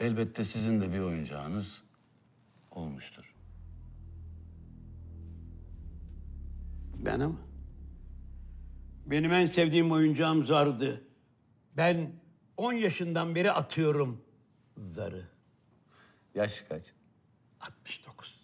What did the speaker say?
elbette sizin de bir oyuncağınız olmuştur. Benim? Benim en sevdiğim oyuncağım zardı. Ben 10 yaşından beri atıyorum zarı. Yaş kaç? 69.